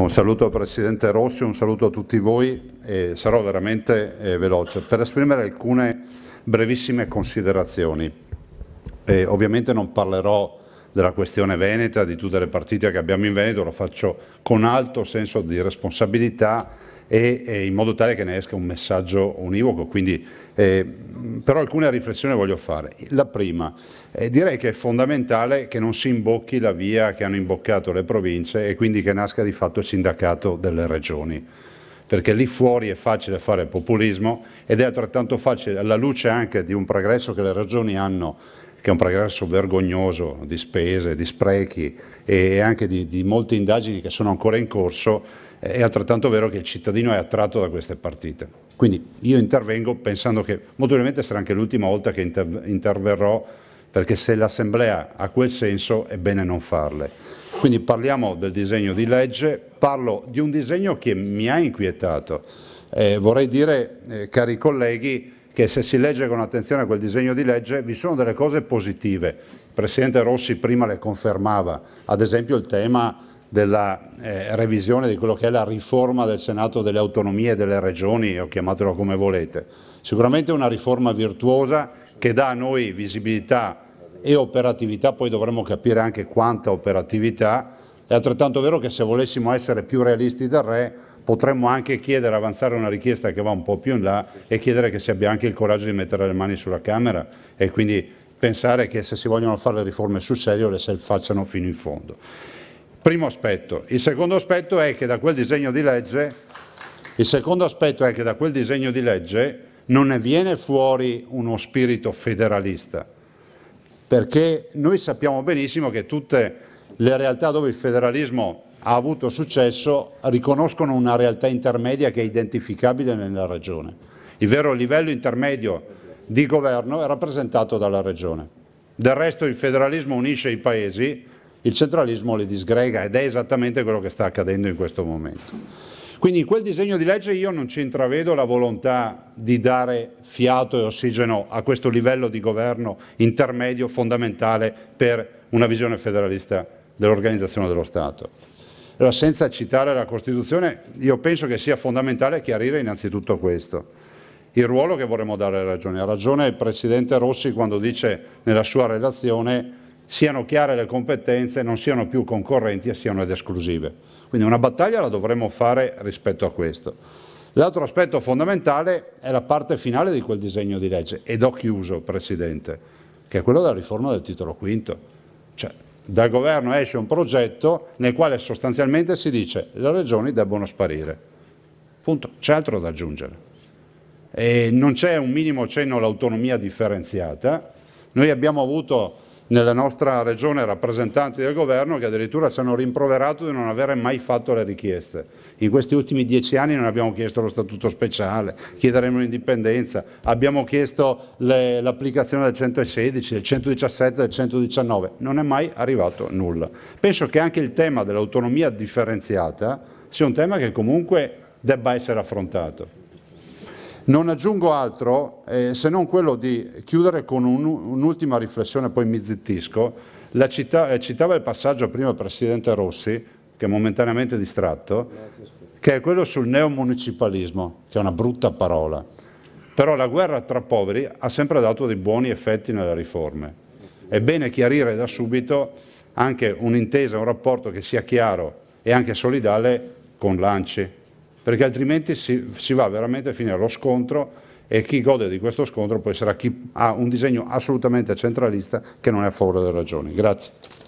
Un saluto al Presidente Rossi, un saluto a tutti voi e sarò veramente eh, veloce per esprimere alcune brevissime considerazioni. E eh, ovviamente non parlerò della questione veneta, di tutte le partite che abbiamo in Veneto, lo faccio con alto senso di responsabilità e, e in modo tale che ne esca un messaggio univoco. Quindi, eh, però alcune riflessioni voglio fare. La prima, eh, direi che è fondamentale che non si imbocchi la via che hanno imboccato le province e quindi che nasca di fatto il sindacato delle regioni perché lì fuori è facile fare populismo ed è altrettanto facile, alla luce anche di un progresso che le regioni hanno che è un progresso vergognoso di spese, di sprechi e anche di, di, molte indagini che sono ancora in corso, è altrettanto vero che il cittadino è attratto da queste partite. Quindi io intervengo pensando che molto probabilmente sarà anche l'ultima volta che interverrò perché se l'Assemblea ha quel senso è bene non farle. Quindi parliamo del disegno di legge, parlo di un disegno che mi ha inquietato. Eh, vorrei dire, eh, cari colleghi, che se si legge con attenzione quel disegno di legge vi sono delle cose positive. Il Presidente Rossi prima le confermava, ad esempio il tema della eh, revisione di quello che è la riforma del Senato delle autonomie e delle regioni, o chiamatelo come volete. Sicuramente una riforma virtuosa che dà a noi visibilità e operatività, poi dovremmo capire anche quanta operatività, è altrettanto vero che se volessimo essere più realisti del Re potremmo anche chiedere, avanzare una richiesta che va un po' più in là e chiedere che si abbia anche il coraggio di mettere le mani sulla Camera e quindi pensare che se si vogliono fare le riforme sul serio le si facciano fino in fondo. Primo aspetto. Il secondo aspetto è che da quel disegno di legge, il secondo aspetto è che da quel disegno di legge non ne viene fuori uno spirito federalista, perché noi sappiamo benissimo che tutte le realtà dove il federalismo ha avuto successo riconoscono una realtà intermedia che è identificabile nella regione. Il vero livello intermedio di governo è rappresentato dalla regione. Del resto il federalismo unisce i paesi il centralismo le disgrega ed è esattamente quello che sta accadendo in questo momento. Quindi in quel disegno di legge io non ci intravedo la volontà di dare fiato e ossigeno a questo livello di governo intermedio fondamentale per una visione federalista dell'organizzazione dello Stato. Allora, senza citare la Costituzione, io penso che sia fondamentale chiarire innanzitutto questo. Il ruolo che vorremmo dare alla Regione. Ha ragione il Presidente Rossi quando dice nella sua relazione siano chiare le competenze, non siano più concorrenti e siano ed esclusive. Quindi una battaglia la dovremo fare rispetto a questo. L'altro aspetto fondamentale è la parte finale di quel disegno di legge, ed ho chiuso, Presidente, che è quello della riforma del titolo quinto. Cioè, dal governo esce un progetto nel quale sostanzialmente si dice che le regioni debbono sparire. Punto. C'è altro da aggiungere. E non c'è un minimo cenno all'autonomia differenziata. Noi abbiamo avuto nella nostra regione rappresentanti del governo che addirittura ci hanno rimproverato di non avere mai fatto le richieste. In questi ultimi dieci anni non abbiamo chiesto lo statuto speciale, chiederemo l'indipendenza, abbiamo chiesto l'applicazione del 116, del 117, del 119, non è mai arrivato nulla. Penso che anche il tema dell'autonomia differenziata sia un tema che comunque debba essere affrontato. Non aggiungo altro eh, se non quello di chiudere con un, un'ultima riflessione, poi mi zittisco. Città, eh, citava il passaggio prima il Presidente Rossi, che è momentaneamente distratto, che è quello sul neomunicipalismo, che è una brutta parola. Però la guerra tra poveri ha sempre dato dei buoni effetti nelle riforme. È bene chiarire da subito anche un'intesa, un rapporto che sia chiaro e anche solidale con l'ANCI, perché altrimenti si, si va veramente fino allo scontro e chi gode di questo scontro poi sarà chi ha un disegno assolutamente centralista che non è a favore delle ragioni. Grazie.